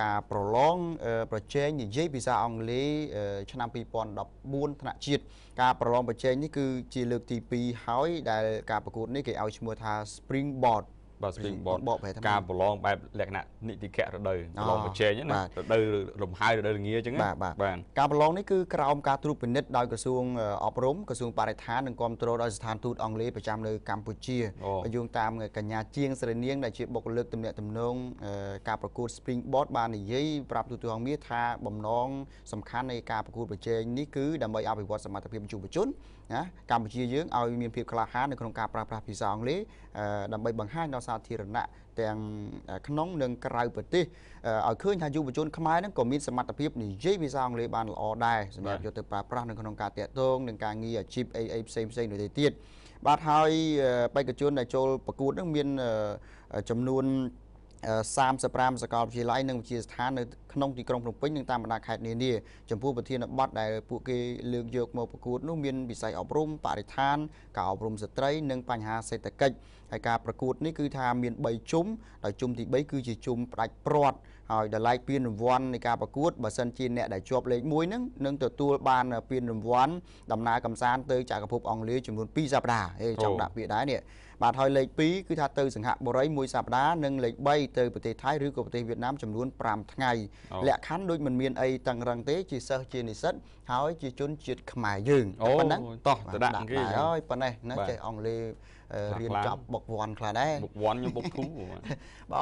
ការប្រឡងប្រជែងនិយាយភាសាអង់គ្លេសឆ្នាំ2014ថ្នាក់ជាតិការប្រឡងប្រជែងនេះគឺជាលើកទី2ហើយដែលការប្រកួតនេះគេឲ្យឈ្មោះថា Springboard បាទ springboard ការប្រឡងបែបលក្ខណៈនីតិកៈរដូវប្រឡងប្រជែងណារដូវលំហៅរដូវល្ងាចឹងបាទបាទការប្រឡងនេះគឺក្រោមការត្រួតពិនិត្យដោយក្រសួងអប់រំក្រសួងបរិស្ថាននិងគ្រប់គ្រងដោយស្ថានទូតអង់គ្លេសប្រចាំនៅកម្ពុជាយោងតាមកញ្ញាជាងស្រីនាងដែលជាបុគ្គលិកទំនាក់ទំនងការប្រកួត springboard បាននិយាយប្រាប់ទូទាំងមាសថា បំណងសំខាន់នៃការប្រកួតប្រជែងនេះគឺដើម្បីអភិវឌ្ឍសមត្ថភាពយុវជនណាកម្ពុជាយើងឲ្យមានភាពក្លាហាននៅក្នុងការប្រើប្រាស់ភាសាអង់គ្លេសដើម្បីបង្ហាញដល់សាធារណៈទាំងក្នុង និងក្រៅប្រទេសឲ្យឃើញថាយុវជនខ្មែរហ្នឹងក៏មានសមត្ថភាពនិយាយភាសាអង់គ្លេសបានល្អដែរសម្រាប់យកទៅប្រើប្រាស់នៅក្នុងការតាក់ទងនិងការងារអាជីពអីអីផ្សេងផ្សេងដូចទៀតបាទហើយបេក្ខជនដែលចូលប្រកួតហ្នឹងមានចំនួន35សាកលវិទ្យាល័យនិងវិទ្យាស្ថាននៅក្នុងទីក្រុងភ្នំពេញនិងតាមបណ្ដាខេត្តនានាចំពោះប្រធានបទដែលពួកគេលើកយកមកប្រកួតនោះមានវិស័យអប់រំបរិស្ថានការអប់រំស្ត្រីនិងបញ្ហាសេដ្ឋកិច្ចហើយការប្រកួតនេះគឺថាមាន3ជុំដោយជុំទី3គឺជាជុំផ្ដាច់ព្រាត់ហើយដែលឡែកពានរង្វាន់នៃការប្រកួតបើសិនជាអ្នកដែលជាប់លេខ1ហ្នឹងនឹងទទួលបានពានរង្វាន់ដំណើរកំសាន្តទៅចក្រភពអង់គ្លេសចំនួន2សប្តាហ៍អេចង់ដាក់ពាក្យដែរនេះបាទហើយលេខ2គឺថាទៅសង្ហបុរីមួយសប្តាហ៍និងលេខ3ទៅប្រទេសថៃឬក៏ប្រទេសវៀតណាមចំនួន5ថ្ងៃលក្ខខណ្ឌដូចមិនមានអីតឹងរឹងទេជាសិស្សជានិស្សិតហើយជាជនជាតិខ្មែរយើងប៉ុណ្ណឹងតោះទៅដាក់គេហើយប៉ុណ្ណេះណាចេះអង់គ្លេសរៀនចប់បុកវ័នខ្លះដែរបុកវ័នខ្ញុំបុកធូបាទ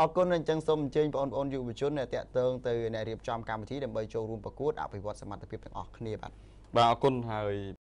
អរគុណអញ្ចឹងសូមអញ្ជើញបងប្អូនយុវជនដែលតាក់ទងទៅអ្នករៀបចំកម្មវិធីដើម្បីចូលរួមប្រកួតអភិវឌ្ឍសមត្ថភាពទាំងអស់គ្នាបាទបាទអរគុណហើយ